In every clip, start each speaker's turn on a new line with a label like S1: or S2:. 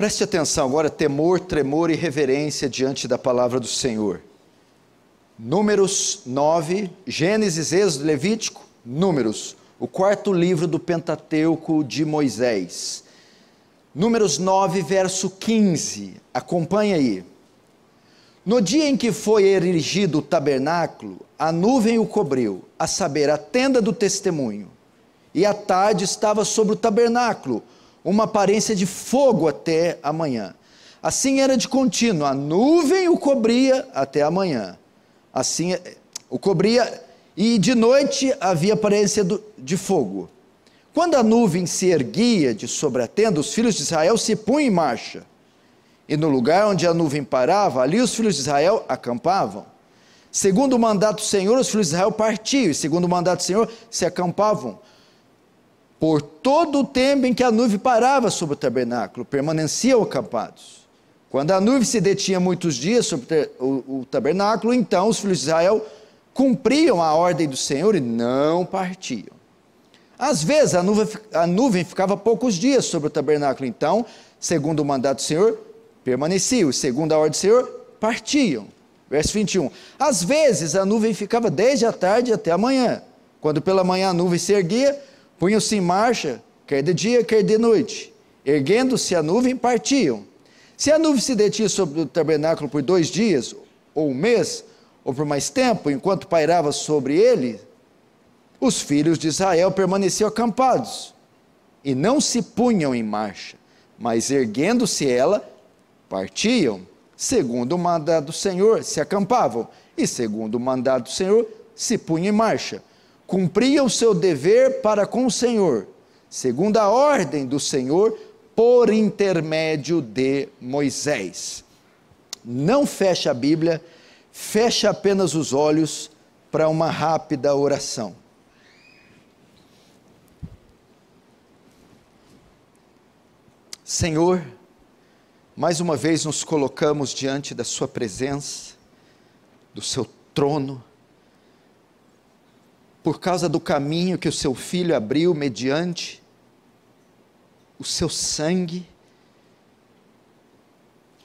S1: Preste atenção agora, temor, tremor e reverência diante da palavra do Senhor. Números 9, Gênesis, Êxodo, Levítico, Números, o quarto livro do Pentateuco de Moisés. Números 9, verso 15. Acompanha aí. No dia em que foi erigido o tabernáculo, a nuvem o cobriu, a saber, a tenda do testemunho. E a tarde estava sobre o tabernáculo, uma aparência de fogo até amanhã. Assim era de contínuo, a nuvem o cobria até amanhã. Assim é, o cobria e de noite havia aparência de fogo. Quando a nuvem se erguia de sobre a tenda, os filhos de Israel se punham em marcha. E no lugar onde a nuvem parava, ali os filhos de Israel acampavam. Segundo o mandato do Senhor, os filhos de Israel partiam, e segundo o mandato do Senhor, se acampavam. Por todo o tempo em que a nuvem parava sobre o tabernáculo, permaneciam acampados. Quando a nuvem se detinha muitos dias sobre o, tabernáculo, então os filhos de Israel cumpriam a ordem do Senhor e não partiam. Às vezes a nuvem, a nuvem ficava poucos dias sobre o tabernáculo, então, segundo o mandato do Senhor, permaneciam, segundo a ordem do Senhor, partiam. Verso 21. Às vezes a nuvem ficava desde a tarde até a manhã. Quando pela manhã a nuvem se erguia, Punham-se em marcha, quer de dia, quer de noite. Erguendo-se a nuvem, partiam. Se a nuvem se detinha sobre o tabernáculo por dois dias, ou um mês, ou por mais tempo, enquanto pairava sobre ele, os filhos de Israel permaneciam acampados e não se punham em marcha, mas erguendo-se ela, partiam, segundo o mandado do Senhor, se acampavam, e segundo o mandado do Senhor, se punham em marcha cumpria o seu dever para com o Senhor, segundo a ordem do Senhor, por intermédio de Moisés. Não fecha a Bíblia, fecha apenas os olhos para uma rápida oração. Senhor, mais uma vez nos colocamos diante da Sua presença, do Seu trono, por causa do caminho que o seu filho abriu mediante o seu sangue,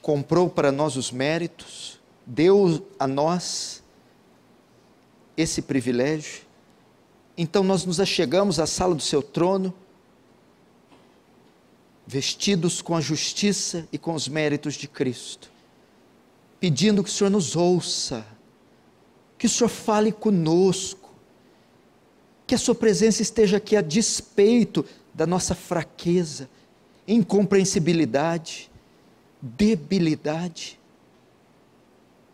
S1: comprou para nós os méritos, deu a nós esse privilégio. Então nós nos achegamos à sala do seu trono, vestidos com a justiça e com os méritos de Cristo, pedindo que o Senhor nos ouça, que o Senhor fale conosco que a Sua presença esteja aqui a despeito da nossa fraqueza, incompreensibilidade, debilidade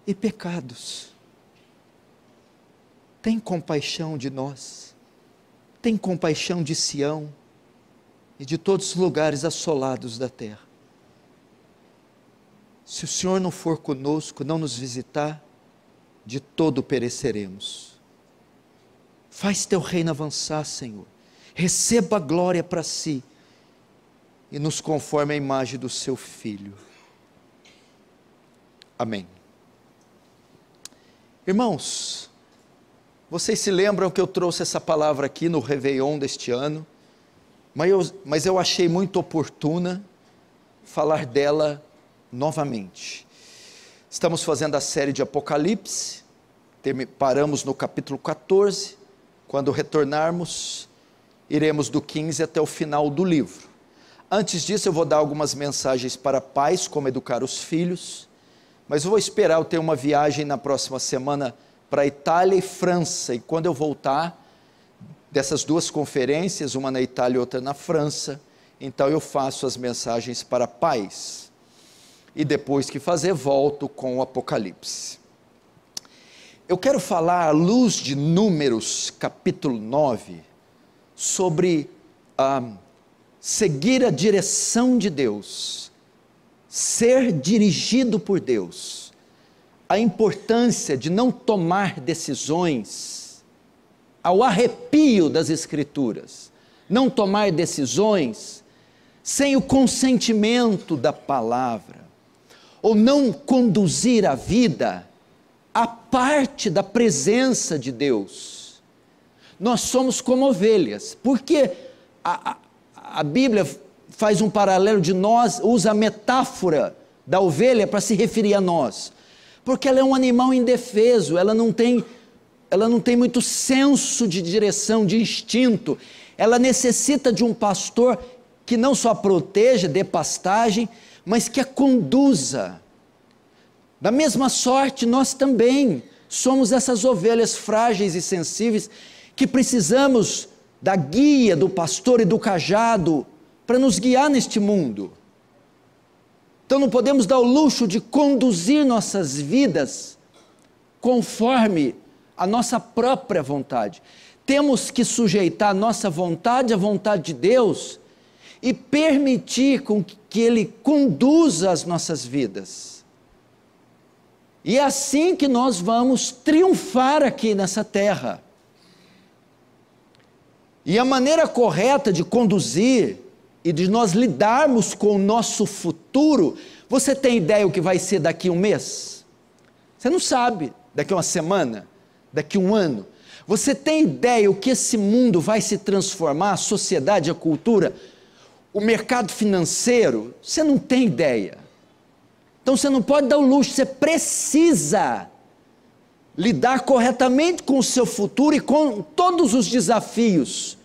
S1: e pecados. Tem compaixão de nós, tem compaixão de Sião e de todos os lugares assolados da terra. Se o Senhor não for conosco, não nos visitar, de todo pereceremos. Faz teu reino avançar, Senhor. Receba a glória para si e nos conforme a imagem do seu filho. Amém. Irmãos, vocês se lembram que eu trouxe essa palavra aqui no Réveillon deste ano, mas eu, mas eu achei muito oportuna falar dela novamente. Estamos fazendo a série de Apocalipse, paramos no capítulo 14, quando retornarmos, iremos do 15 até o final do livro. Antes disso, eu vou dar algumas mensagens para pais, como educar os filhos, mas eu vou esperar, eu ter uma viagem na próxima semana para Itália e França, e quando eu voltar dessas duas conferências, uma na Itália e outra na França, então eu faço as mensagens para pais. E depois que fazer, volto com o Apocalipse. Eu quero falar, à luz de Números, capítulo 9, sobre ah, seguir a direção de Deus, ser dirigido por Deus, a importância de não tomar decisões ao arrepio das Escrituras, não tomar decisões sem o consentimento da palavra, ou não conduzir a vida parte da presença de Deus. Nós somos como ovelhas, porque a, a, a Bíblia faz um paralelo de nós, usa a metáfora da ovelha para se referir a nós, porque ela é um animal indefeso, ela não tem, ela não tem muito senso de direção, de instinto, ela necessita de um pastor que não só a proteja, dê pastagem, mas que a conduza da mesma sorte, nós também somos essas ovelhas frágeis e sensíveis que precisamos da guia do pastor e do cajado para nos guiar neste mundo. Então não podemos dar o luxo de conduzir nossas vidas conforme a nossa própria vontade. Temos que sujeitar nossa vontade à vontade de Deus e permitir com que Ele conduza as nossas vidas. E é assim que nós vamos triunfar aqui nessa terra. E a maneira correta de conduzir e de nós lidarmos com o nosso futuro, você tem ideia o que vai ser daqui um mês? Você não sabe, daqui uma semana, daqui um ano. Você tem ideia o que esse mundo vai se transformar, a sociedade, a cultura, o mercado financeiro? Você não tem ideia. Então você não pode dar o luxo, você precisa lidar corretamente com o seu futuro e com todos os desafios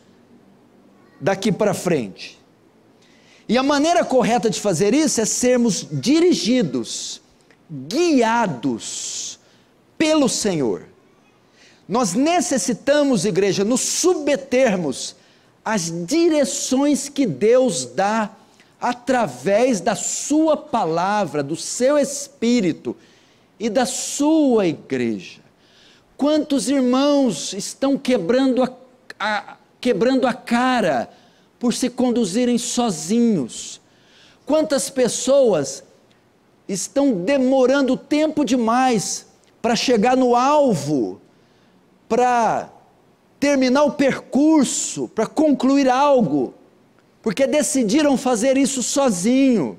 S1: daqui para frente. E a maneira correta de fazer isso é sermos dirigidos, guiados pelo Senhor. Nós necessitamos, igreja, nos submetermos às direções que Deus dá através da Sua palavra, do seu Espírito e da Sua igreja. Quantos irmãos estão quebrando a, a, quebrando a cara por se conduzirem sozinhos? Quantas pessoas estão demorando tempo demais para chegar no alvo, para terminar o percurso, para concluir algo? porque decidiram fazer isso sozinho.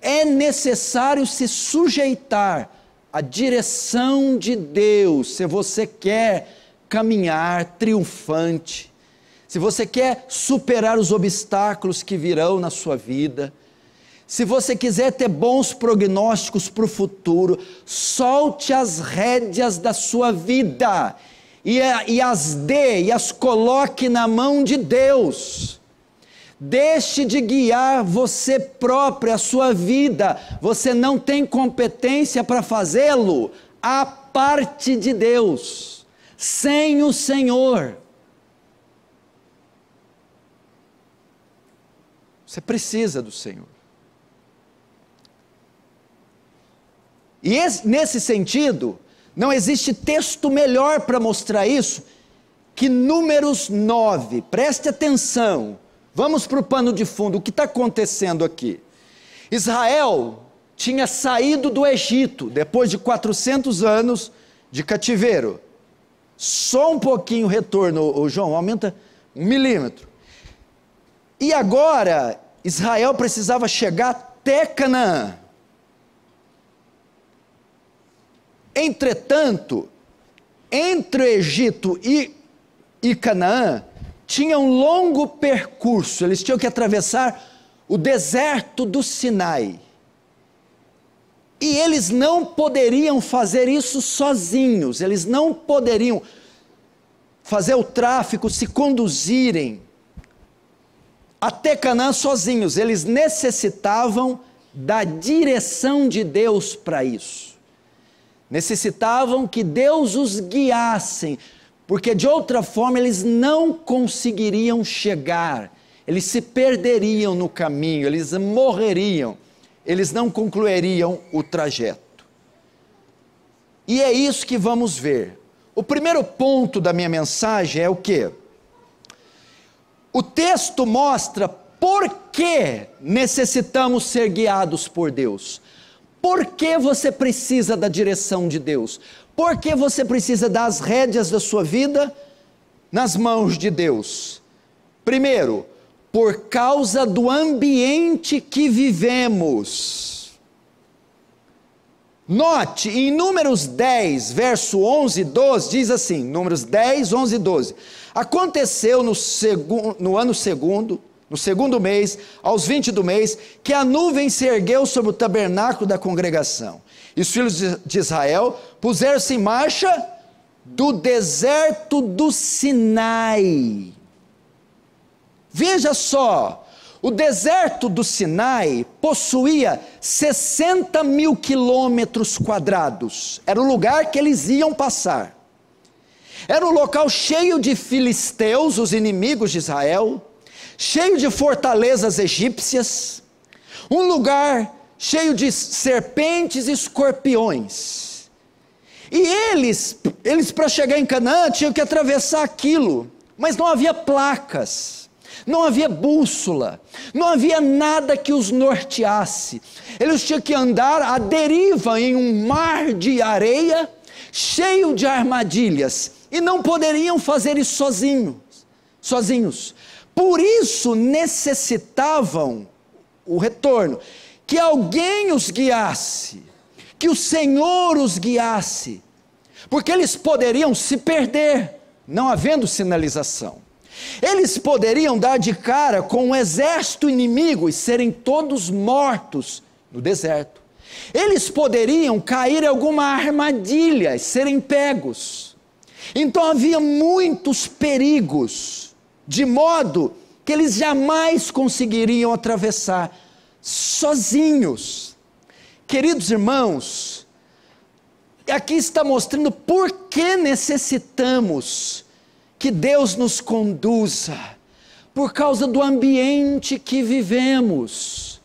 S1: É necessário se sujeitar à direção de Deus se você quer caminhar triunfante, se você quer superar os obstáculos que virão na sua vida. Se você quiser ter bons prognósticos para o futuro, solte as rédeas da sua vida e, é, e as dê e as coloque na mão de Deus. Deixe de guiar você próprio, a sua vida. Você não tem competência para fazê-lo a parte de Deus, sem o Senhor. Você precisa do Senhor. E esse, nesse sentido, não existe texto melhor para mostrar isso que Números 9. Preste atenção. Vamos para o pano de fundo. O que está acontecendo aqui? Israel tinha saído do Egito depois de 400 anos de cativeiro. Só um pouquinho o retorno, o João, aumenta um milímetro. E agora Israel precisava chegar até Canaã. Entretanto, entre o Egito e, e Canaã, tinha um longo percurso, eles tinham que atravessar o deserto do Sinai. E eles não poderiam fazer isso sozinhos, eles não poderiam fazer o tráfico, se conduzirem até Canaã sozinhos, eles necessitavam da direção de Deus para isso necessitavam que Deus os guiasse, porque de outra forma eles não conseguiriam chegar, eles se perderiam no caminho, eles morreriam, eles não concluiriam o trajeto. E é isso que vamos ver. O primeiro ponto da minha mensagem é o que? O texto mostra por que necessitamos ser guiados por Deus. Por que você precisa da direção de Deus? Por que você precisa das rédeas da sua vida nas mãos de Deus? Primeiro, por causa do ambiente que vivemos. Note, em Números 10, verso 11 e 12, diz assim: Números 10, 11 e 12. Aconteceu no, segundo, no ano segundo, no segundo mês, aos vinte do mês, que a nuvem se ergueu sobre o tabernáculo da congregação. E os filhos de Israel puseram-se em marcha do deserto do Sinai. Veja só, o deserto do Sinai possuía 60 mil quilômetros quadrados. Era o lugar que eles iam passar. Era um local cheio de filisteus, os inimigos de Israel, cheio de fortalezas egípcias, um lugar cheio de serpentes e escorpiões. E eles, eles para chegar em Canaã tinham que atravessar aquilo, mas não havia placas, não havia bússola, não havia nada que os norteasse. Eles tinham que andar à deriva em um mar de areia cheio de armadilhas e não poderiam fazer isso sozinhos. Sozinhos. Por isso necessitavam o retorno, que alguém os guiasse, que o Senhor os guiasse, porque eles poderiam se perder, não havendo sinalização. Eles poderiam dar de cara com um exército inimigo e serem todos mortos no deserto. Eles poderiam cair em alguma armadilha e serem pegos. Então havia muitos perigos de modo que eles jamais conseguiriam atravessar sozinhos. Queridos irmãos, aqui está mostrando por que necessitamos que Deus nos conduza, por causa do ambiente que vivemos.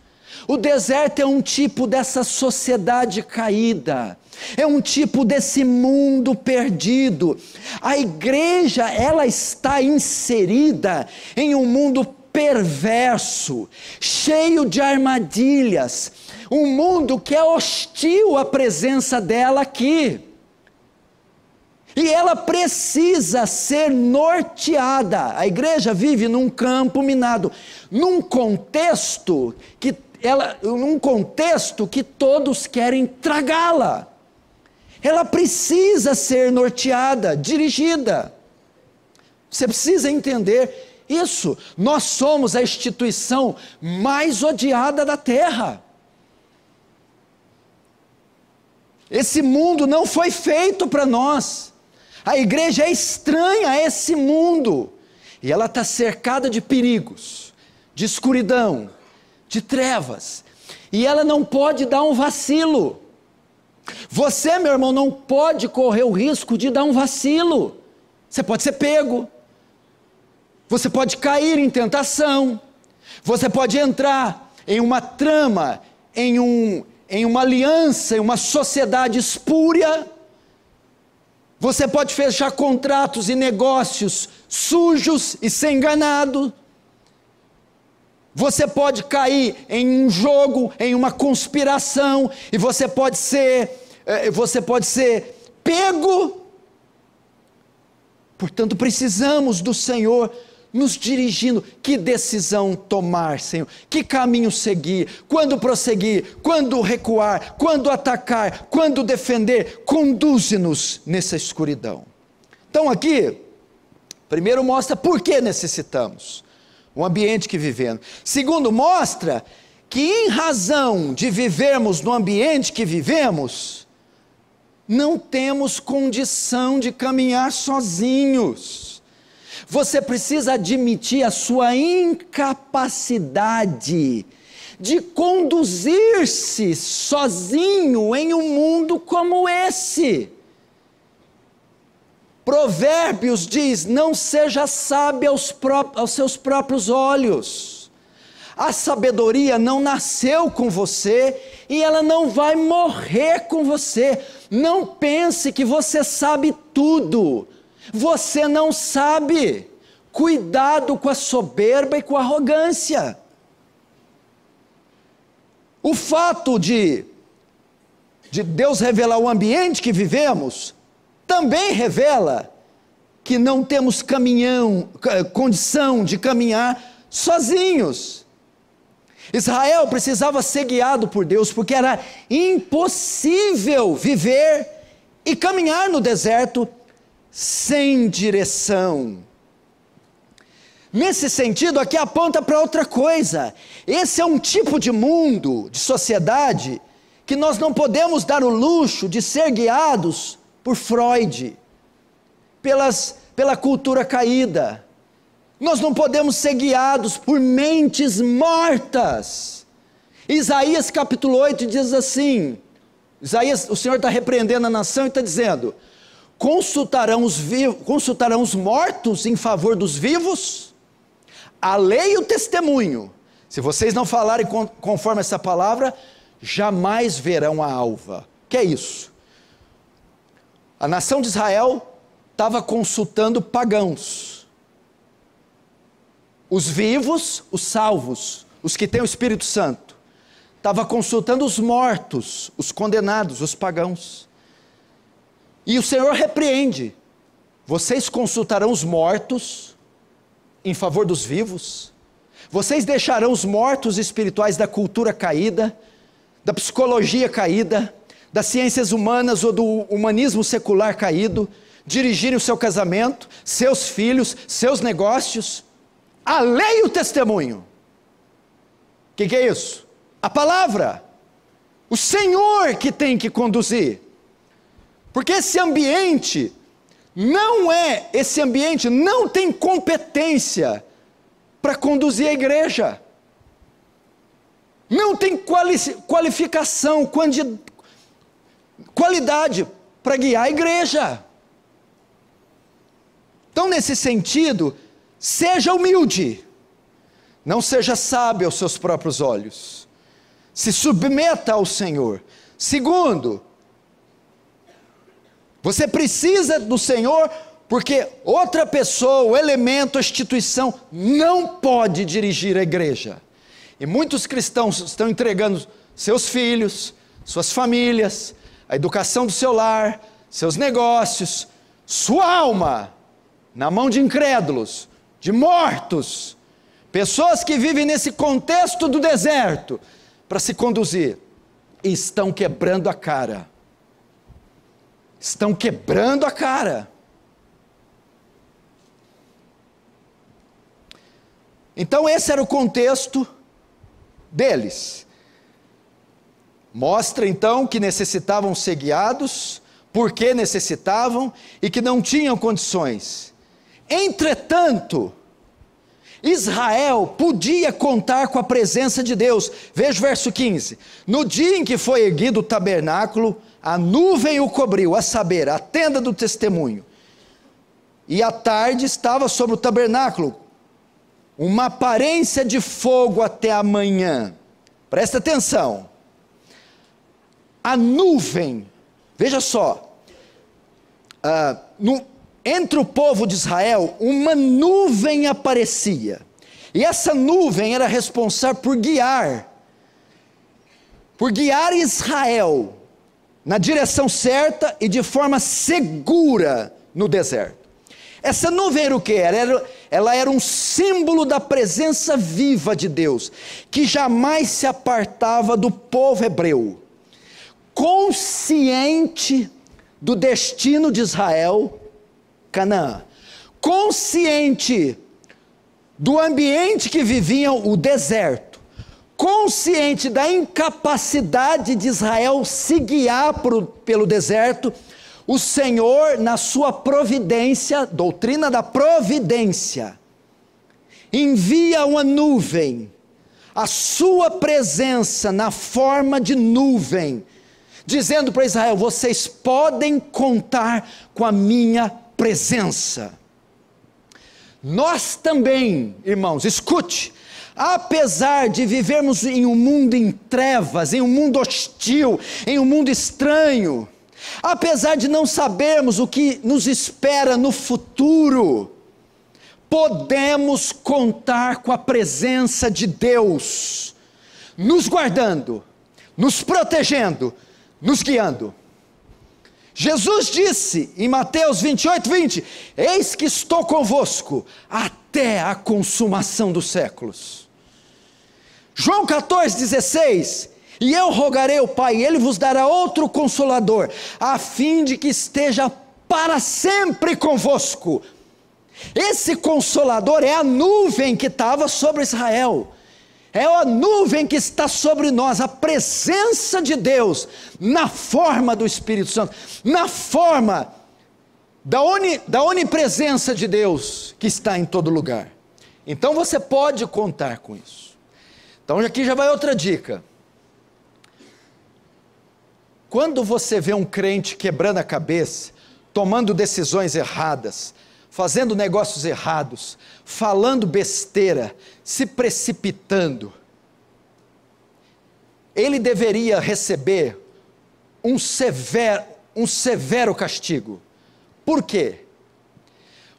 S1: O deserto é um tipo dessa sociedade caída é um tipo desse mundo perdido. A igreja, ela está inserida em um mundo perverso, cheio de armadilhas, um mundo que é hostil à presença dela aqui. E ela precisa ser norteada. A igreja vive num campo minado, num contexto que ela, num contexto que todos querem tragá-la ela precisa ser norteada, dirigida. Você precisa entender isso. Nós somos a instituição mais odiada da Terra. Esse mundo não foi feito para nós. A igreja é estranha a esse mundo. E ela está cercada de perigos, de escuridão, de trevas. E ela não pode dar um vacilo. Você, meu irmão, não pode correr o risco de dar um vacilo. Você pode ser pego. Você pode cair em tentação. Você pode entrar em uma trama, em, um, em uma aliança, em uma sociedade espúria. Você pode fechar contratos e negócios sujos e ser enganado. Você pode cair em um jogo, em uma conspiração, e você pode ser, eh, você pode ser pego. Portanto, precisamos do Senhor nos dirigindo. Que decisão tomar, Senhor? Que caminho seguir? Quando prosseguir? Quando recuar? Quando atacar? Quando defender? Conduze-nos nessa escuridão. Então, aqui, primeiro mostra por que necessitamos o ambiente que vivemos. Segundo, mostra que em razão de vivermos no ambiente que vivemos, não temos condição de caminhar sozinhos. Você precisa admitir a sua incapacidade de conduzir-se sozinho em um mundo como esse. Provérbios diz: não seja sábio aos, aos seus próprios olhos. A sabedoria não nasceu com você e ela não vai morrer com você. Não pense que você sabe tudo. Você não sabe. Cuidado com a soberba e com a arrogância. O fato de, de Deus revelar o ambiente que vivemos também revela que não temos caminhão, condição de caminhar sozinhos. Israel precisava ser guiado por Deus, porque era impossível viver e caminhar no deserto sem direção. Nesse sentido, aqui aponta para outra coisa. Esse é um tipo de mundo, de sociedade, que nós não podemos dar o luxo de ser guiados por Freud, pelas, pela cultura caída. Nós não podemos ser guiados por mentes mortas. Isaías capítulo 8 diz assim: Isaías, o Senhor está repreendendo a nação e está dizendo: consultarão os, vivos, consultarão os mortos em favor dos vivos? A lei e o testemunho. Se vocês não falarem conforme essa palavra, jamais verão a alva. Que é isso? A nação de Israel estava consultando pagãos. Os vivos, os salvos, os que têm o Espírito Santo. Estava consultando os mortos, os condenados, os pagãos. E o Senhor repreende: vocês consultarão os mortos em favor dos vivos? Vocês deixarão os mortos espirituais da cultura caída, da psicologia caída, das ciências humanas ou do humanismo secular caído dirigirem o seu casamento, seus filhos, seus negócios. A lei e o testemunho. O que, que é isso? A palavra. O Senhor que tem que conduzir. Porque esse ambiente não é, esse ambiente não tem competência para conduzir a igreja. Não tem qualificação, qualidade para guiar a igreja. Então, nesse sentido, seja humilde, não seja sábio aos seus próprios olhos, se submeta ao Senhor. Segundo, você precisa do Senhor porque outra pessoa, o elemento, a instituição não pode dirigir a igreja. E muitos cristãos estão entregando seus filhos, suas famílias, a educação do seu lar, seus negócios, sua alma na mão de incrédulos, de mortos, pessoas que vivem nesse contexto do deserto para se conduzir, estão quebrando a cara. Estão quebrando a cara. Então, esse era o contexto deles. Mostra então que necessitavam ser guiados, porque necessitavam e que não tinham condições. Entretanto, Israel podia contar com a presença de Deus. Veja o verso 15. No dia em que foi erguido o tabernáculo, a nuvem o cobriu, a saber, a tenda do testemunho. E à tarde estava sobre o tabernáculo uma aparência de fogo até a manhã. Presta atenção a nuvem, veja só, uh, no, entre o povo de Israel, uma nuvem aparecia. E essa nuvem era responsável por guiar, por guiar Israel na direção certa e de forma segura no deserto. Essa nuvem era o que? Era, ela era um símbolo da presença viva de Deus, que jamais se apartava do povo hebreu consciente do destino de Israel, Canaã, consciente do ambiente que viviam, o deserto, consciente da incapacidade de Israel se guiar pelo deserto, o Senhor, na sua providência, doutrina da providência, envia uma nuvem, a sua presença na forma de nuvem, dizendo para Israel: vocês podem contar com a minha presença. Nós também, irmãos, escute, apesar de vivermos em um mundo em trevas, em um mundo hostil, em um mundo estranho, apesar de não sabermos o que nos espera no futuro, podemos contar com a presença de Deus, nos guardando, nos protegendo, nos guiando. Jesus disse em Mateus 28, 20: Eis que estou convosco até a consumação dos séculos. João 14, 16: E eu rogarei ao Pai, ele vos dará outro consolador, a fim de que esteja para sempre convosco. Esse consolador é a nuvem que estava sobre Israel é a nuvem que está sobre nós, a presença de Deus, na forma do Espírito Santo, na forma da, oni, da onipresença de Deus que está em todo lugar. Então você pode contar com isso. Então aqui já vai outra dica. Quando você vê um crente quebrando a cabeça, tomando decisões erradas, fazendo negócios errados, falando besteira, se precipitando. Ele deveria receber um severo, um severo castigo. Por quê?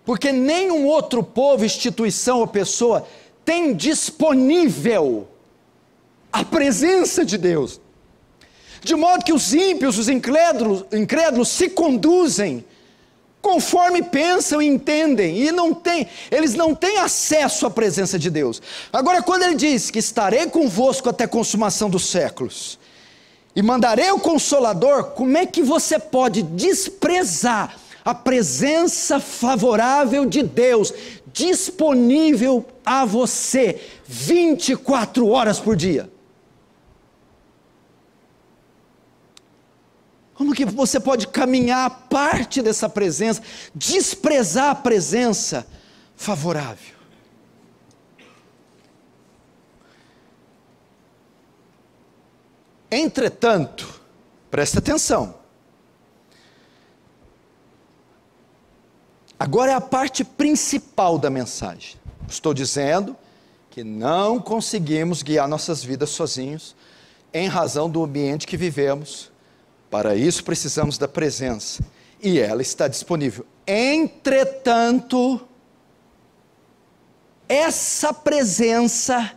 S1: Porque nenhum outro povo, instituição ou pessoa tem disponível a presença de Deus. De modo que os ímpios, os incrédulos, incrédulos se conduzem conforme pensam e entendem, e não tem, eles não têm acesso à presença de Deus. Agora, quando ele diz que estarei convosco até a consumação dos séculos, e mandarei o Consolador, como é que você pode desprezar a presença favorável de Deus disponível a você 24 horas por dia? Como que você pode caminhar parte dessa presença, desprezar a presença favorável? Entretanto, preste atenção. Agora é a parte principal da mensagem. Estou dizendo que não conseguimos guiar nossas vidas sozinhos, em razão do ambiente que vivemos para isso precisamos da presença e ela está disponível. Entretanto, essa presença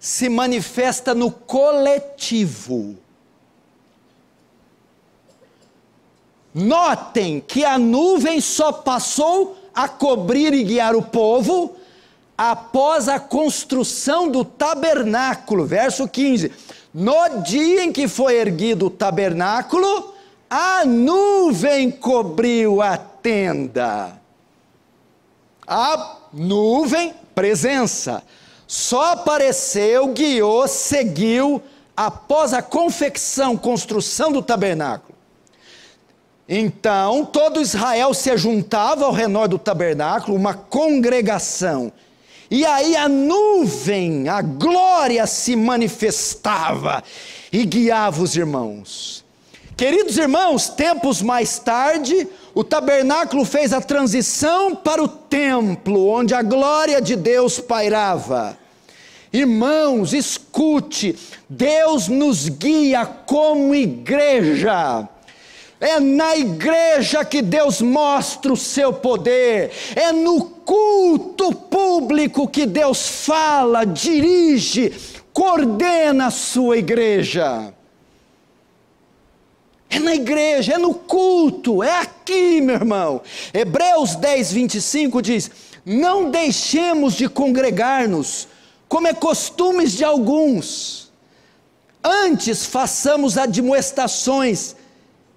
S1: se manifesta no coletivo. Notem que a nuvem só passou a cobrir e guiar o povo após a construção do tabernáculo, verso 15 no dia em que foi erguido o tabernáculo, a nuvem cobriu a tenda. A nuvem, presença, só apareceu, guiou, seguiu após a confecção, construção do tabernáculo. Então, todo Israel se juntava ao redor do tabernáculo, uma congregação e aí a nuvem, a glória se manifestava e guiava os irmãos. Queridos irmãos, tempos mais tarde, o tabernáculo fez a transição para o templo, onde a glória de Deus pairava. Irmãos, escute, Deus nos guia como igreja é na igreja que Deus mostra o seu poder, é no culto público que Deus fala, dirige, coordena a sua igreja. É na igreja, é no culto, é aqui, meu irmão. Hebreus 10, 25 diz: Não deixemos de congregar-nos, como é costumes de alguns. Antes façamos admoestações,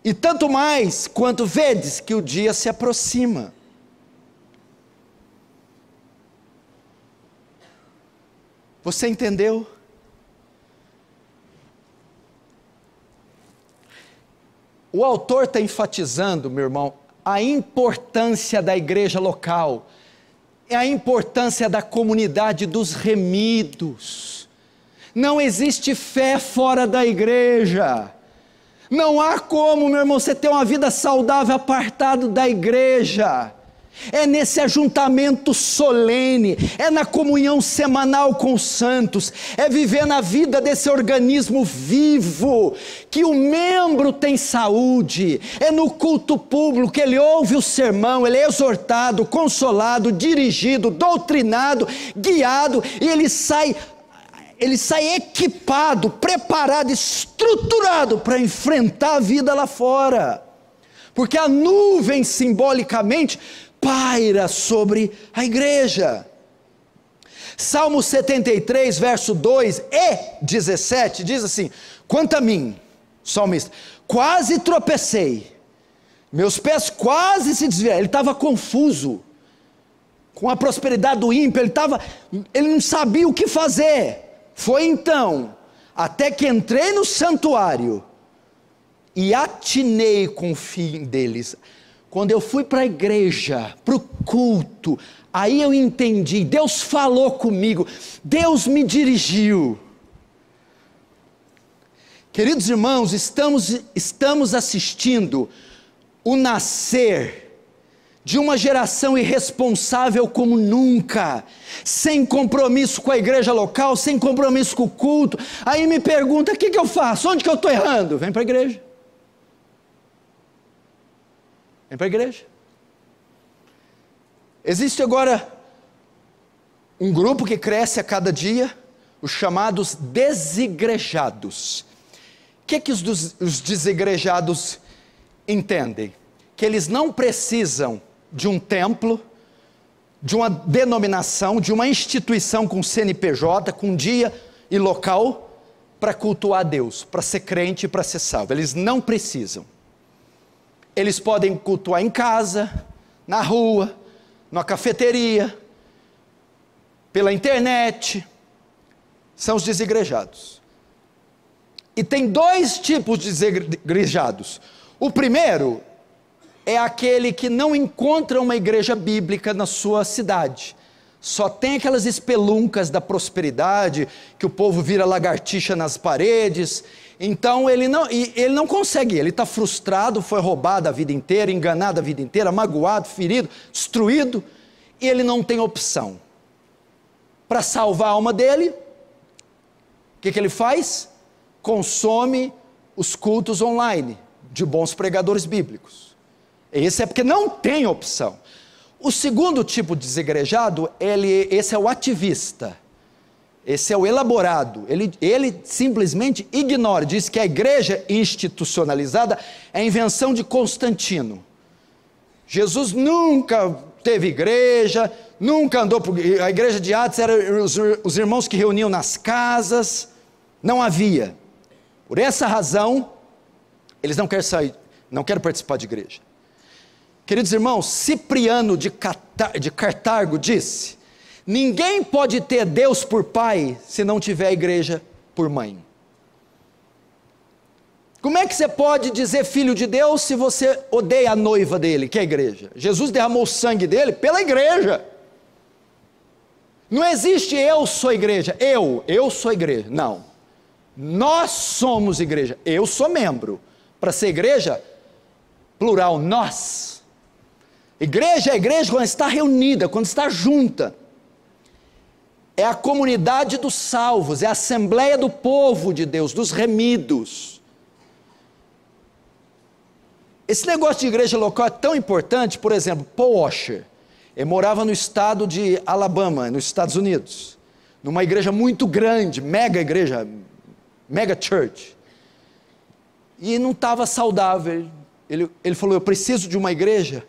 S1: e tanto mais quanto vedes que o dia se aproxima. Você entendeu? O autor está enfatizando, meu irmão, a importância da igreja local, é a importância da comunidade dos remidos. Não existe fé fora da igreja. Não há como, meu irmão, você ter uma vida saudável apartado da igreja. É nesse ajuntamento solene, é na comunhão semanal com os santos, é viver na vida desse organismo vivo, que o membro tem saúde, é no culto público que ele ouve o sermão, ele é exortado, consolado, dirigido, doutrinado, guiado, e ele sai ele sai equipado, preparado, estruturado para enfrentar a vida lá fora. Porque a nuvem simbolicamente paira sobre a igreja. Salmo 73, verso 2 e 17 diz assim: Quanto a mim, salmista, quase tropecei, meus pés quase se desviaram. Ele estava confuso com a prosperidade do ímpio, ele, tava, ele não sabia o que fazer. Foi então, até que entrei no santuário e atinei com o fim deles. Quando eu fui para a igreja, para o culto, aí eu entendi. Deus falou comigo, Deus me dirigiu. Queridos irmãos, estamos, estamos assistindo o nascer de uma geração irresponsável como nunca, sem compromisso com a igreja local, sem compromisso com o culto. Aí me pergunta: o que, que eu faço? Onde que eu estou errando? Vem para a igreja. Vem para a igreja. Existe agora um grupo que cresce a cada dia, os chamados desigrejados. O que, que os, os desigrejados entendem? Que eles não precisam de um templo, de uma denominação, de uma instituição com CNPJ, com dia e local, para cultuar a Deus, para ser crente e para ser salvo. Eles não precisam. Eles podem cultuar em casa, na rua, na cafeteria, pela internet. São os desigrejados. E tem dois tipos de desigrejados. O primeiro é aquele que não encontra uma igreja bíblica na sua cidade. Só tem aquelas espeluncas da prosperidade, que o povo vira lagartixa nas paredes. Então ele não, ele não consegue, ele está frustrado, foi roubado a vida inteira, enganado a vida inteira, magoado, ferido, destruído, e ele não tem opção. Para salvar a alma dele, o que, que ele faz? Consome os cultos online de bons pregadores bíblicos esse é porque não tem opção. O segundo tipo de ele, esse é o ativista. Esse é o elaborado. Ele, ele simplesmente ignora, diz que a igreja institucionalizada é invenção de Constantino. Jesus nunca teve igreja, nunca andou por. A igreja de Atos era os, os irmãos que reuniam nas casas. Não havia. Por essa razão, eles não querem sair, não querem participar de igreja. Queridos irmãos, Cipriano de, Catar de Cartago disse: Ninguém pode ter Deus por pai se não tiver a igreja por mãe. Como é que você pode dizer filho de Deus se você odeia a noiva dele, que é a igreja? Jesus derramou o sangue dele pela igreja. Não existe eu sou igreja, eu, eu sou igreja. Não. Nós somos igreja. Eu sou membro. Para ser igreja, plural, nós. Igreja é igreja quando está reunida, quando está junta. É a comunidade dos salvos, é a assembleia do povo de Deus, dos remidos. Esse negócio de igreja local é tão importante, por exemplo, Paul Washer, ele morava no estado de Alabama, nos Estados Unidos, numa igreja muito grande, mega igreja, mega church, e não estava saudável, ele, ele falou, eu preciso de uma igreja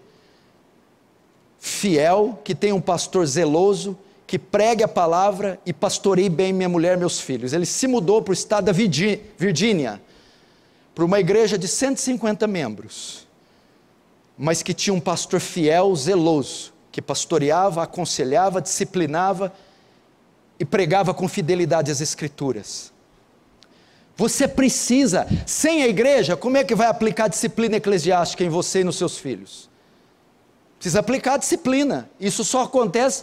S1: fiel, que tenha um pastor zeloso, que pregue a palavra e pastoreie bem minha mulher e meus filhos. Ele se mudou para o estado da Virgínia, para uma igreja de 150 membros, mas que tinha um pastor fiel, zeloso, que pastoreava, aconselhava, disciplinava e pregava com fidelidade as Escrituras. Você precisa, sem a igreja, como é que vai aplicar disciplina eclesiástica em você e nos seus filhos? Precisa aplicar a disciplina. Isso só acontece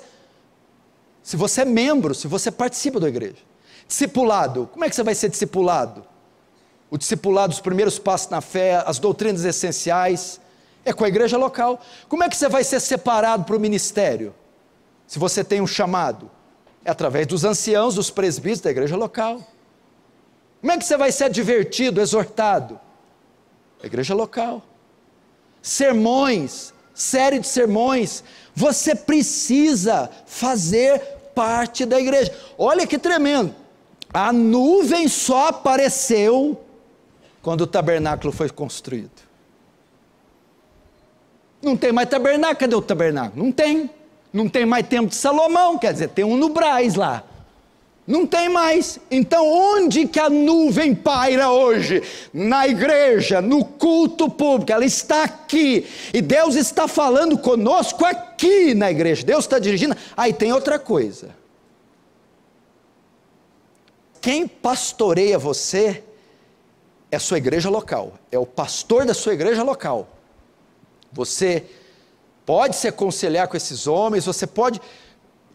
S1: se você é membro, se você participa da igreja. Discipulado. Como é que você vai ser discipulado? O discipulado, os primeiros passos na fé, as doutrinas essenciais. É com a igreja local. Como é que você vai ser separado para o ministério? Se você tem um chamado? É através dos anciãos, dos presbíteros da igreja local. Como é que você vai ser advertido, exortado? A igreja local. Sermões, série de sermões. Você precisa fazer parte da igreja. Olha que tremendo. A nuvem só apareceu quando o tabernáculo foi construído. Não tem mais tabernáculo, cadê o tabernáculo? Não tem. Não tem mais tempo de Salomão, quer dizer, tem um no Braz lá. Não tem mais. Então, onde que a nuvem paira hoje? Na igreja, no culto público. Ela está aqui. E Deus está falando conosco aqui na igreja. Deus está dirigindo. Aí ah, tem outra coisa. Quem pastoreia você é a sua igreja local. É o pastor da sua igreja local. Você pode se aconselhar com esses homens, você pode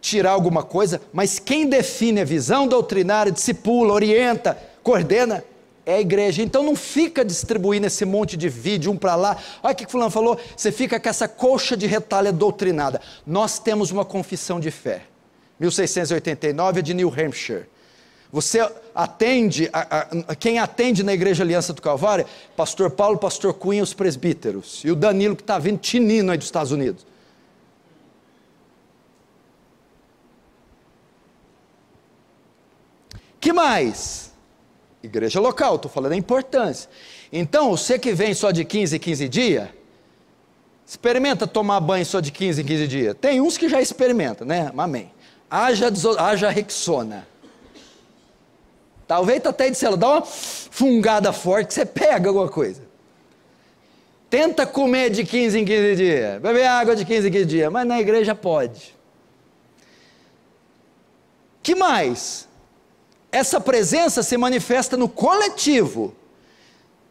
S1: tirar alguma coisa, mas quem define a visão doutrinária, discipula, orienta, coordena, é a igreja. Então não fica distribuindo esse monte de vídeo, um para lá. Olha o que Fulano falou. Você fica com essa coxa de retalha doutrinada. Nós temos uma confissão de fé. 1689 é de New Hampshire. Você atende, a, a, quem atende na Igreja Aliança do Calvário, Pastor Paulo, Pastor Cunha, os presbíteros. E o Danilo que está vindo, Tinino aí é dos Estados Unidos. que mais? Igreja local, estou falando da importância. Então, você que vem só de 15 em 15 dias, experimenta tomar banho só de 15 em 15 dias. Tem uns que já experimentam, né? Amém. Haja, haja Rexona. Talvez tá até de célula, dá uma fungada forte que você pega alguma coisa. Tenta comer de 15 em 15 dias, beber água de 15 em 15 dias, mas na igreja pode. Que mais? Essa presença se manifesta no coletivo.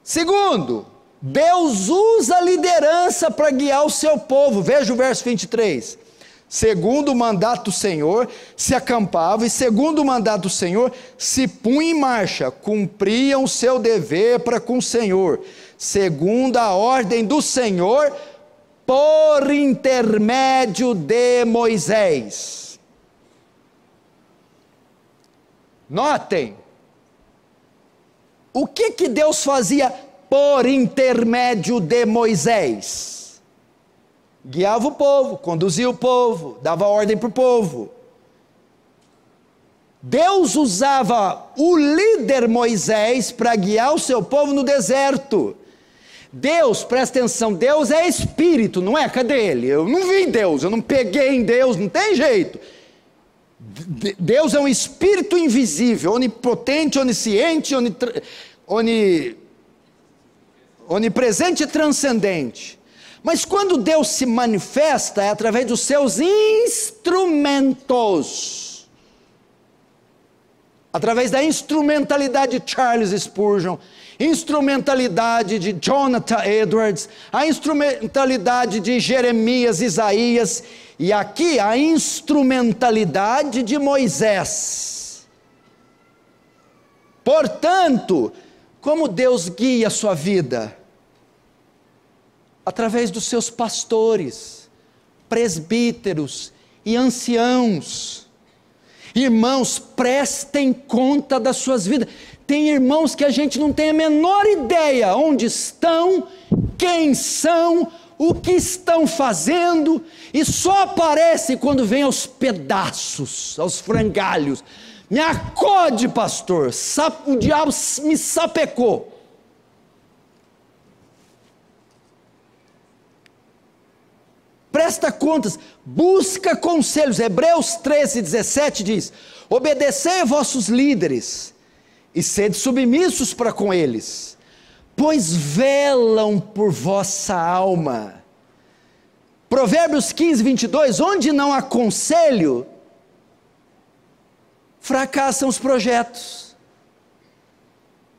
S1: Segundo, Deus usa a liderança para guiar o seu povo. Veja o verso 23. Segundo o mandato do Senhor, se acampava, e segundo o mandato do Senhor, se punha em marcha, cumpriam seu dever para com o Senhor, segundo a ordem do Senhor, por intermédio de Moisés. Notem, o que que Deus fazia por intermédio de Moisés? Guiava o povo, conduzia o povo, dava ordem para o povo. Deus usava o líder Moisés para guiar o seu povo no deserto. Deus, presta atenção, Deus é espírito, não é? Cadê ele? Eu não vi Deus, eu não peguei em Deus, não tem jeito. Deus é um espírito invisível, onipotente, onisciente, oni, onipresente e transcendente. Mas quando Deus se manifesta é através dos seus instrumentos. Através da instrumentalidade de Charles Spurgeon, instrumentalidade de Jonathan Edwards, a instrumentalidade de Jeremias, Isaías e aqui a instrumentalidade de Moisés. Portanto, como Deus guia a sua vida? Através dos seus pastores, presbíteros e anciãos. Irmãos, prestem conta das suas vidas. Tem irmãos que a gente não tem a menor ideia onde estão, quem são, o que estão fazendo, e só aparece quando vem aos pedaços, aos frangalhos. Me acode, pastor, o diabo me sapecou. presta contas, busca conselhos. Hebreus 13, 17 diz: Obedecei a vossos líderes e sede submissos para com eles, pois velam por vossa alma. Provérbios 15, 22, onde não há conselho, fracassam os projetos.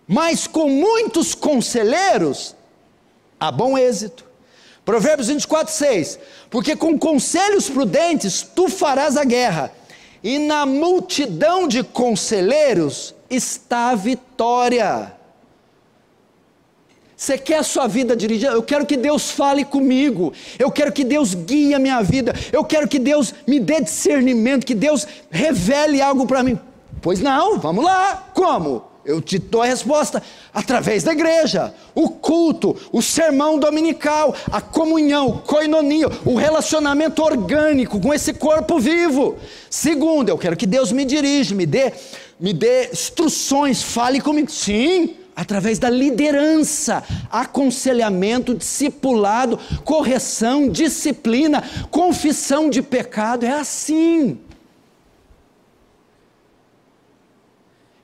S1: Mas com muitos conselheiros, há bom êxito. Provérbios 24, 6, porque com conselhos prudentes tu farás a guerra, e na multidão de conselheiros está a vitória. Você quer a sua vida dirigida? Eu quero que Deus fale comigo. Eu quero que Deus guie a minha vida. Eu quero que Deus me dê discernimento, que Deus revele algo para mim. Pois não, vamos lá. Como? Eu te dou a resposta através da igreja, o culto, o sermão dominical, a comunhão, o coinonia, o relacionamento orgânico com esse corpo vivo. Segundo, eu quero que Deus me dirija, me dê, me dê instruções, fale comigo. Sim, através da liderança, aconselhamento, discipulado, correção, disciplina, confissão de pecado, é assim.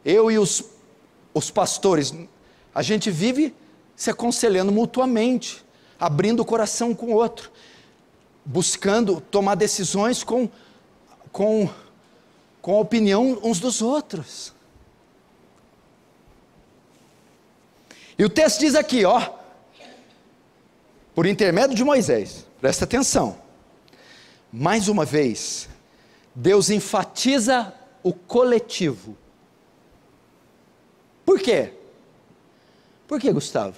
S1: Eu e os os pastores, a gente vive se aconselhando mutuamente, abrindo o coração com o outro, buscando tomar decisões com, com, com a opinião uns dos outros. E o texto diz aqui, ó, por intermédio de Moisés, presta atenção. Mais uma vez, Deus enfatiza o coletivo por quê? Por quê, Gustavo?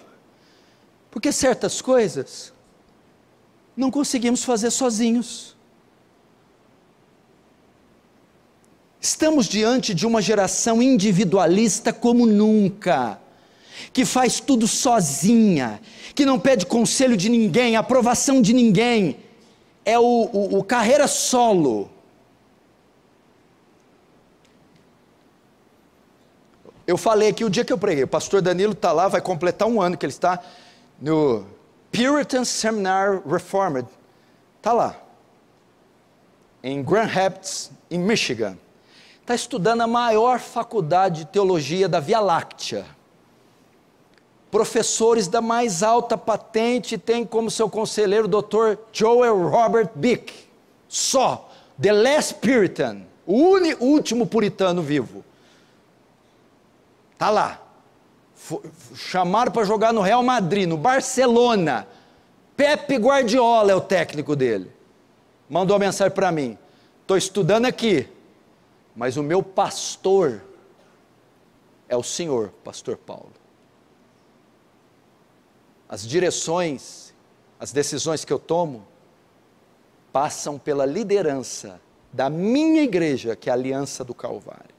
S1: Porque certas coisas não conseguimos fazer sozinhos. Estamos diante de uma geração individualista como nunca, que faz tudo sozinha, que não pede conselho de ninguém, aprovação de ninguém, é o, o, o carreira solo. Eu falei aqui o dia que eu preguei, o pastor Danilo está lá, vai completar um ano que ele está no Puritan Seminar Reformed, está lá, em Grand Rapids, em Michigan, está estudando a maior faculdade de teologia da Via Láctea, professores da mais alta patente tem como seu conselheiro o Dr. Joel Robert Bick, só, the last Puritan, o último puritano vivo, Tá lá. Chamaram para jogar no Real Madrid, no Barcelona. Pepe Guardiola é o técnico dele. Mandou uma mensagem para mim. Estou estudando aqui, mas o meu pastor é o senhor, pastor Paulo. As direções, as decisões que eu tomo, passam pela liderança da minha igreja, que é a Aliança do Calvário.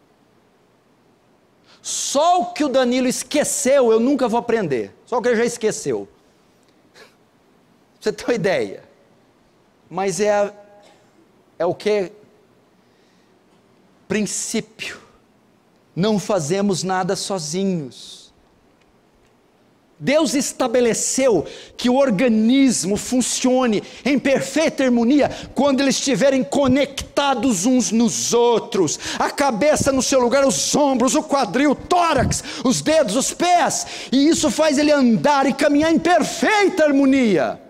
S1: Só o que o Danilo esqueceu eu nunca vou aprender. Só o que ele já esqueceu. você tem uma ideia. Mas é, é o que? Princípio. Não fazemos nada sozinhos. Deus estabeleceu que o organismo funcione em perfeita harmonia quando eles estiverem conectados uns nos outros. A cabeça no seu lugar, os ombros, o quadril, o tórax, os dedos, os pés. E isso faz ele andar e caminhar em perfeita harmonia.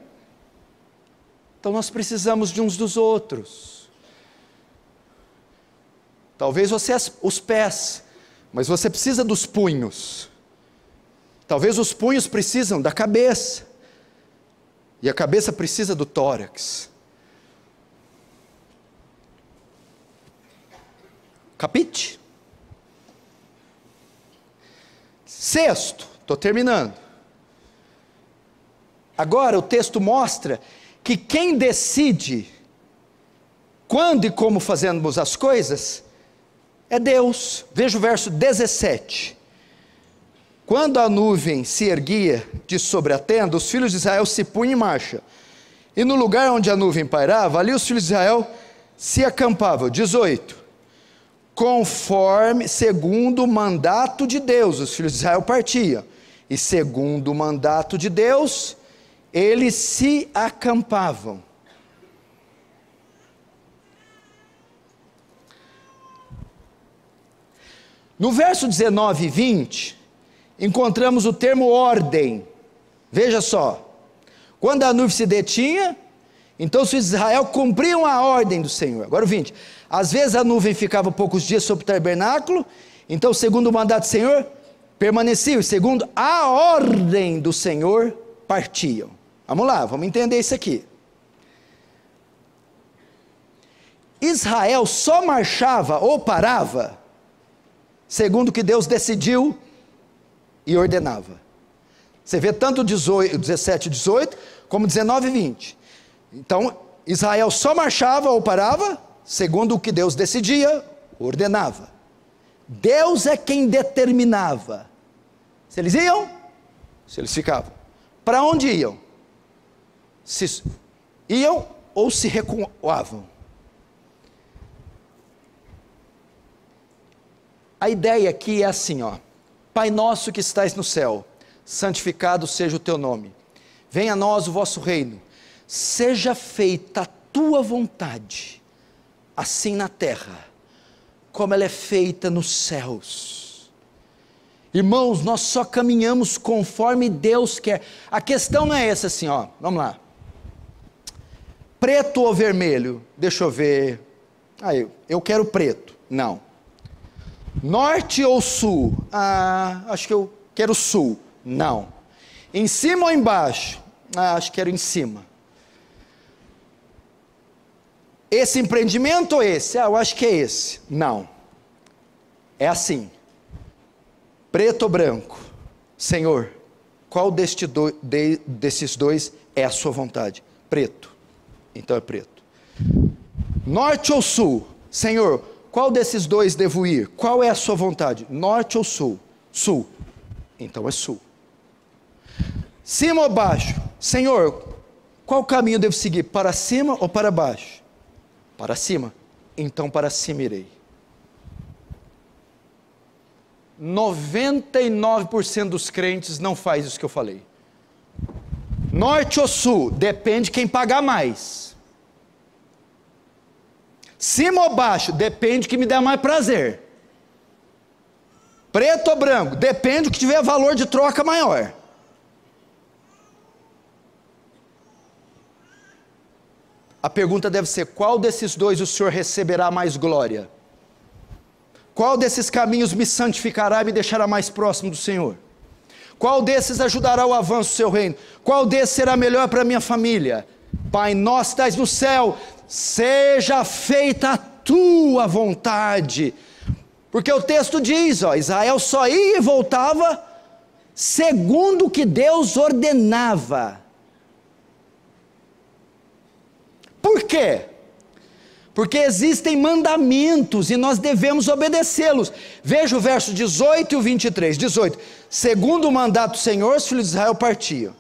S1: Então nós precisamos de uns dos outros. Talvez você os pés, mas você precisa dos punhos. Talvez os punhos precisam da cabeça. E a cabeça precisa do tórax. Capite? Sexto, estou terminando. Agora o texto mostra que quem decide quando e como fazemos as coisas é Deus. Veja o verso 17. Quando a nuvem se erguia de sobre a tenda, os filhos de Israel se punham em marcha. E no lugar onde a nuvem pairava, ali os filhos de Israel se acampavam. 18. Conforme, segundo o mandato de Deus, os filhos de Israel partiam. E segundo o mandato de Deus, eles se acampavam. No verso 19 e 20, encontramos o termo ordem. Veja só. Quando a nuvem se detinha, então se Israel cumpriam a ordem do Senhor. Agora o 20. Às vezes a nuvem ficava poucos dias sobre o tabernáculo, então segundo o mandato do Senhor, permaneciam, e segundo a ordem do Senhor, partiam. Vamos lá, vamos entender isso aqui. Israel só marchava ou parava segundo o que Deus decidiu e ordenava. Você vê tanto 17, 18, como 19 e 20. Então, Israel só marchava ou parava, segundo o que Deus decidia, ordenava. Deus é quem determinava. Se eles iam, se eles ficavam. Para onde iam? Se iam ou se recuavam. A ideia aqui é assim, ó. Pai nosso que estais no céu, santificado seja o teu nome. Venha a nós o vosso reino. Seja feita a tua vontade, assim na terra, como ela é feita nos céus. Irmãos, nós só caminhamos conforme Deus quer. A questão não é essa assim, ó. Vamos lá. Preto ou vermelho? Deixa eu ver. Aí, ah, eu, eu quero preto. Não. Norte ou sul? Ah, acho que eu quero sul. Não. Em cima ou embaixo? Ah, acho que quero em cima. Esse empreendimento ou esse? Ah, eu acho que é esse. Não. É assim. Preto ou branco? Senhor, qual deste do, de, desses dois é a sua vontade? Preto. Então é preto. Norte ou sul? Senhor, qual desses dois devo ir? Qual é a sua vontade? Norte ou sul? Sul. Então é sul. Cima ou baixo? Senhor, qual caminho devo seguir? Para cima ou para baixo? Para cima. Então para cima irei. 99% dos crentes não faz isso que eu falei. Norte ou sul? Depende quem pagar mais. Cima ou baixo? Depende do que me der mais prazer. Preto ou branco? Depende do que tiver valor de troca maior. A pergunta deve ser: qual desses dois o Senhor receberá mais glória? Qual desses caminhos me santificará e me deixará mais próximo do Senhor? Qual desses ajudará o avanço do seu reino? Qual desses será melhor para minha família? Pai nós estás no céu, seja feita a tua vontade. Porque o texto diz, ó, Israel só ia e voltava segundo o que Deus ordenava. Por quê? Porque existem mandamentos e nós devemos obedecê-los. Veja o verso 18 e o 23. 18. Segundo o mandato do Senhor, os filhos de Israel partiam.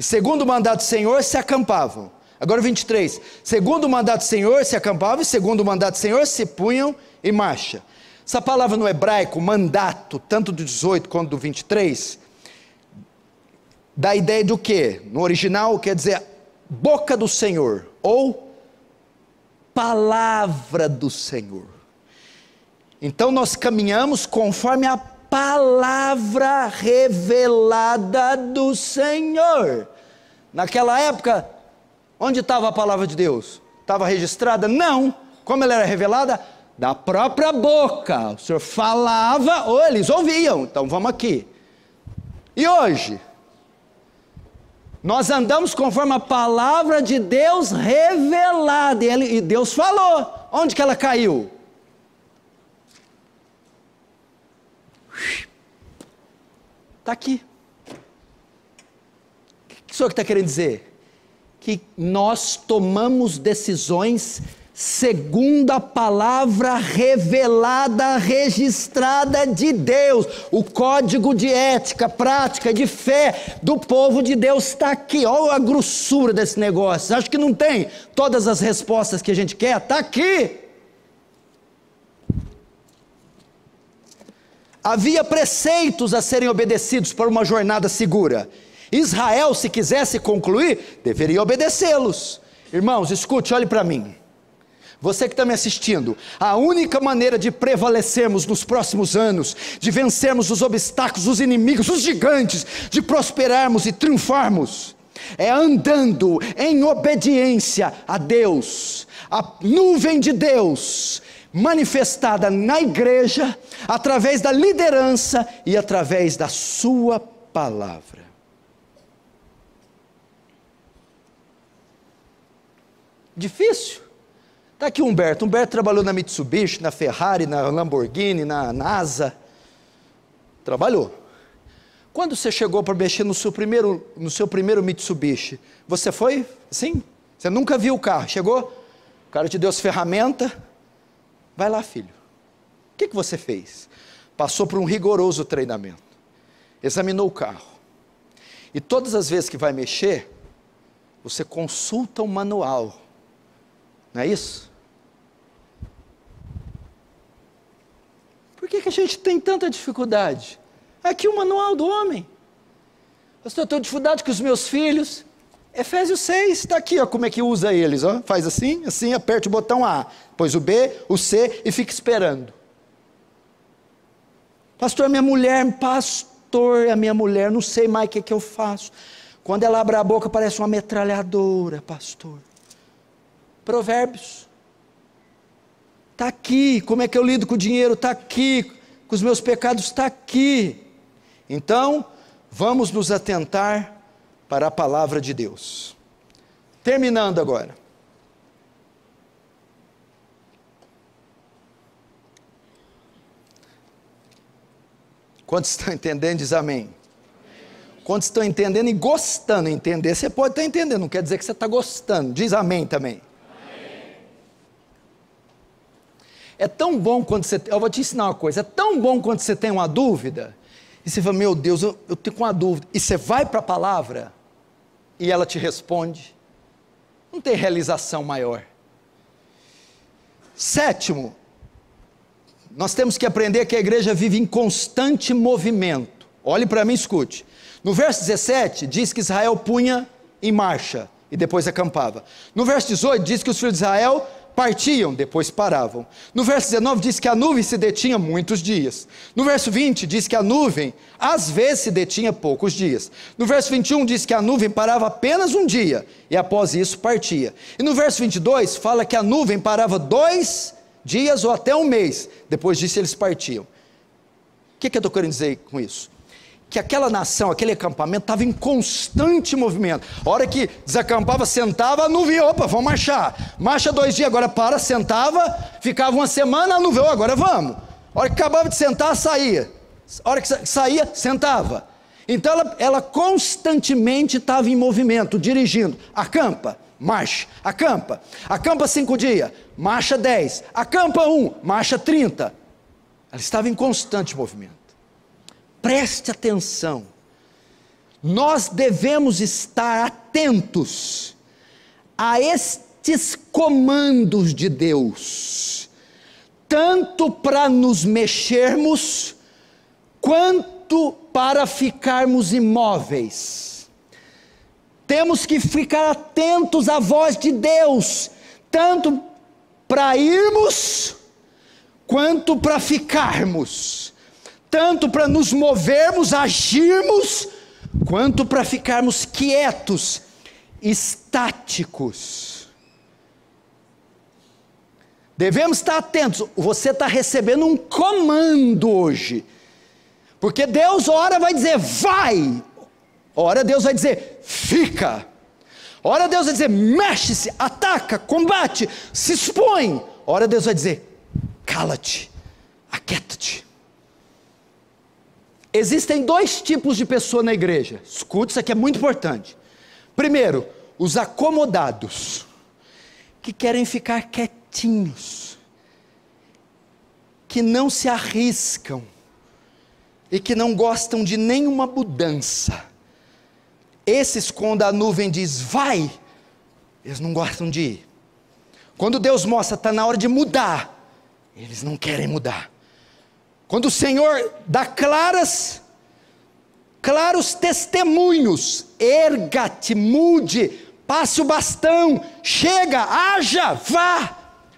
S1: E segundo o mandato do Senhor, se acampavam. Agora 23. Segundo o mandato do Senhor, se acampavam, e segundo o mandato do Senhor, se punham em marcha. Essa palavra no hebraico, mandato, tanto do 18 quanto do 23, dá a ideia do quê? No original quer dizer boca do Senhor ou palavra do Senhor. Então nós caminhamos conforme a palavra revelada do Senhor. Naquela época, Onde estava a palavra de Deus? Estava registrada? Não. Como ela era revelada? Da própria boca. O Senhor falava, ou eles ouviam. Então vamos aqui. E hoje? Nós andamos conforme a palavra de Deus revelada. E, ele, e Deus falou. Onde que ela caiu? Está aqui. O que o senhor está querendo dizer? que nós tomamos decisões segundo a palavra revelada, registrada de Deus. O código de ética, prática, de fé do povo de Deus está aqui. Olha a grossura desse negócio. Acho que não tem todas as respostas que a gente quer, está aqui. Havia preceitos a serem obedecidos para uma jornada segura. Israel, se quisesse concluir, deveria obedecê-los. Irmãos, escute, olhe para mim. Você que está me assistindo, a única maneira de prevalecermos nos próximos anos, de vencermos os obstáculos, os inimigos, os gigantes, de prosperarmos e triunfarmos, é andando em obediência a Deus, a nuvem de Deus, manifestada na igreja, através da liderança e através da sua palavra. Difícil. Está aqui o Humberto. Humberto trabalhou na Mitsubishi, na Ferrari, na Lamborghini, na NASA. Trabalhou. Quando você chegou para mexer no seu, primeiro, no seu primeiro Mitsubishi, você foi? Sim? Você nunca viu o carro. Chegou? O cara te deu as ferramentas. Vai lá, filho. O que, que você fez? Passou por um rigoroso treinamento. Examinou o carro. E todas as vezes que vai mexer, você consulta o um manual não é isso? Por que, que a gente tem tanta dificuldade? Aqui o manual do homem. Pastor, eu tenho dificuldade com os meus filhos. Efésios 6, está aqui, ó, como é que usa eles. Ó. Faz assim, assim, aperta o botão A, pois o B, o C e fica esperando. Pastor, a minha mulher, pastor, a minha mulher, não sei mais o que, é que eu faço. Quando ela abre a boca, parece uma metralhadora, pastor. Provérbios. Está aqui. Como é que eu lido com o dinheiro? Está aqui. Com os meus pecados? Está aqui. Então, vamos nos atentar para a palavra de Deus. Terminando agora. Quantos estão entendendo, diz amém. Quantos estão entendendo e gostando? Entender, você pode estar entendendo, não quer dizer que você está gostando. Diz amém também. É tão bom quando você. Eu vou te ensinar uma coisa. É tão bom quando você tem uma dúvida. E você fala, meu Deus, eu, eu tenho uma dúvida. E você vai para a palavra e ela te responde. Não tem realização maior. Sétimo, nós temos que aprender que a igreja vive em constante movimento. Olhe para mim e escute. No verso 17, diz que Israel punha em marcha e depois acampava. No verso 18, diz que os filhos de Israel partiam, depois paravam. No verso 19 diz que a nuvem se detinha muitos dias. No verso 20 diz que a nuvem às vezes se detinha poucos dias. No verso 21 diz que a nuvem parava apenas um dia e após isso partia. E no verso 22 fala que a nuvem parava dois dias ou até um mês. Depois disso eles partiam. O que, que eu estou querendo dizer com isso? que aquela nação, aquele acampamento estava em constante movimento. A hora que desacampava, sentava, a nuvem, opa, vamos marchar. Marcha dois dias, agora para, sentava, ficava uma semana, a nuvem, agora vamos. A hora que acabava de sentar, saía. A hora que saía, sentava. Então ela, ela constantemente estava em movimento, dirigindo. Acampa, marcha. Acampa. Acampa cinco dias, marcha dez. Acampa um, marcha trinta. Ela estava em constante movimento preste atenção, nós devemos estar atentos a estes comandos de Deus, tanto para nos mexermos, quanto para ficarmos imóveis. Temos que ficar atentos à voz de Deus, tanto para irmos, quanto para ficarmos tanto para nos movermos, agirmos, quanto para ficarmos quietos, estáticos. Devemos estar atentos. Você está recebendo um comando hoje. Porque Deus, ora, vai dizer, vai. Ora, Deus vai dizer, fica. Ora, Deus vai dizer, mexe-se, ataca, combate, se expõe. Ora, Deus vai dizer, cala-te, aquieta-te. Existem dois tipos de pessoa na igreja. Escute, isso aqui é muito importante. Primeiro, os acomodados, que querem ficar quietinhos, que não se arriscam e que não gostam de nenhuma mudança. Esses, quando a nuvem diz vai, eles não gostam de ir. Quando Deus mostra, está na hora de mudar, eles não querem mudar. Quando o Senhor dá claras, claros testemunhos, erga-te, mude, passe o bastão, chega, haja, vá.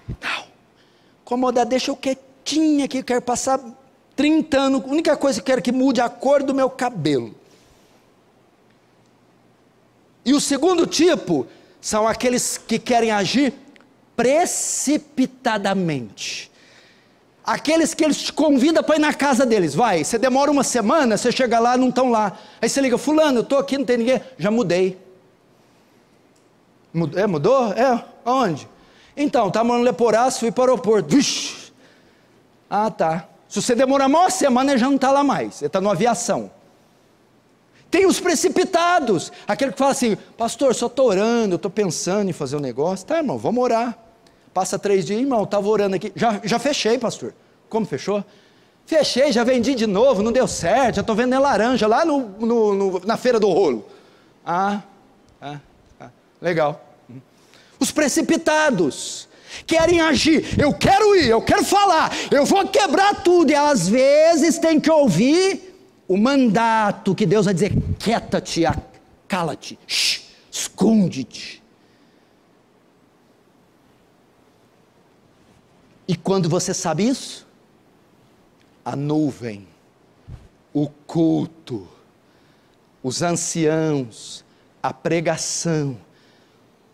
S1: Não, incomoda, deixa eu quietinha aqui, quero passar 30 anos, a única coisa que quero que mude é a cor do meu cabelo. E o segundo tipo são aqueles que querem agir precipitadamente aqueles que eles te convidam para ir na casa deles, vai, você demora uma semana, você chega lá, não estão lá, aí você liga, fulano, eu estou aqui, não tem ninguém, já mudei, mudou, é, mudou? é, aonde? Então, estava tá morando no Leporaço, fui para o aeroporto, Vixe. ah tá, se você demorar uma semana, ele já não está lá mais, ele está na aviação, tem os precipitados, aquele que fala assim, pastor, só estou orando, estou pensando em fazer um negócio, tá irmão, vamos orar, Passa três dias, irmão, estava orando aqui. Já, já fechei, pastor. Como fechou? Fechei, já vendi de novo, não deu certo, já estou vendendo laranja lá no, no, no, na feira do rolo. Ah, ah, ah, legal. Os precipitados querem agir. Eu quero ir, eu quero falar, eu vou quebrar tudo. E às vezes tem que ouvir o mandato que Deus vai dizer: quieta-te, cala-te, esconde-te. E quando você sabe isso, a nuvem, o culto, os anciãos, a pregação,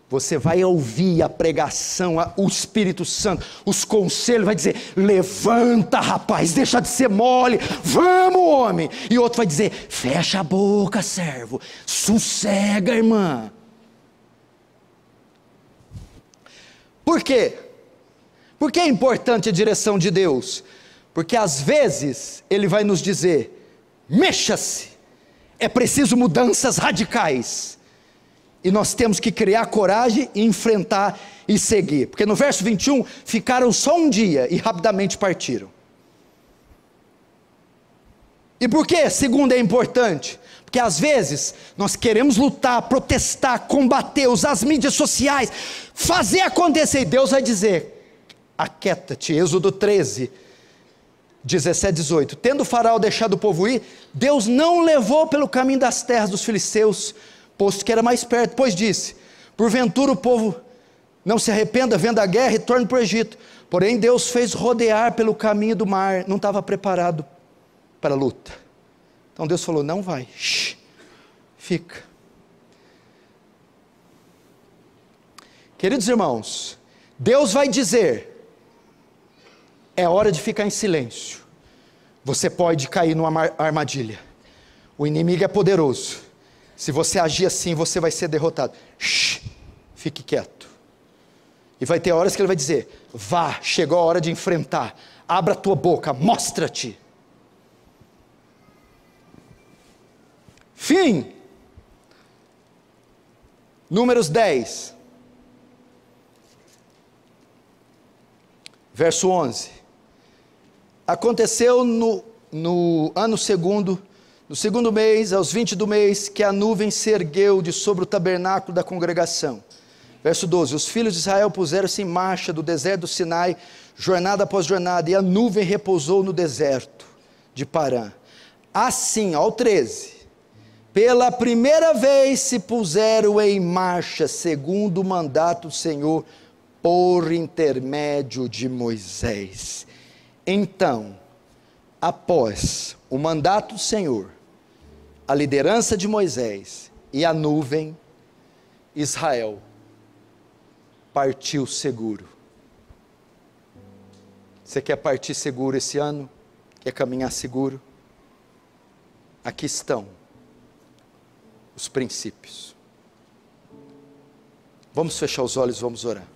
S1: você vai ouvir a pregação, o Espírito Santo, os conselhos, vai dizer: levanta, rapaz, deixa de ser mole, vamos, homem. E outro vai dizer: fecha a boca, servo, sossega, irmã. Por quê? Por que é importante a direção de Deus? Porque às vezes ele vai nos dizer: mexa-se, é preciso mudanças radicais. E nós temos que criar coragem e enfrentar e seguir. Porque no verso 21, ficaram só um dia e rapidamente partiram. E por que, segundo, é importante? Porque às vezes nós queremos lutar, protestar, combater, usar as mídias sociais, fazer acontecer. E Deus vai dizer: aquieta-te. Êxodo 13, 17, 18. Tendo o faraó deixado o povo ir, Deus não levou pelo caminho das terras dos filisteus, posto que era mais perto, pois disse, porventura o povo não se arrependa, vendo a guerra e torne para o Egito, porém Deus fez rodear pelo caminho do mar, não estava preparado para a luta, então Deus falou, não vai, Shhh, fica, queridos irmãos, Deus vai dizer, é hora de ficar em silêncio. Você pode cair numa armadilha. O inimigo é poderoso. Se você agir assim, você vai ser derrotado. Shh, fique quieto. E vai ter horas que ele vai dizer: vá, chegou a hora de enfrentar. Abra a tua boca, mostra-te. Fim. Números 10. Verso 11. Aconteceu no, no ano segundo, no segundo mês, aos 20 do mês, que a nuvem se ergueu de sobre o tabernáculo da congregação. Verso 12: Os filhos de Israel puseram-se em marcha do deserto do Sinai, jornada após jornada, e a nuvem repousou no deserto de Parã. Assim, ao 13, pela primeira vez se puseram em marcha, segundo o mandato do Senhor, por intermédio de Moisés. Então, após o mandato do Senhor, a liderança de Moisés e a nuvem, Israel partiu seguro. Você quer partir seguro esse ano? Quer caminhar seguro? Aqui estão os princípios. Vamos fechar os olhos, vamos orar.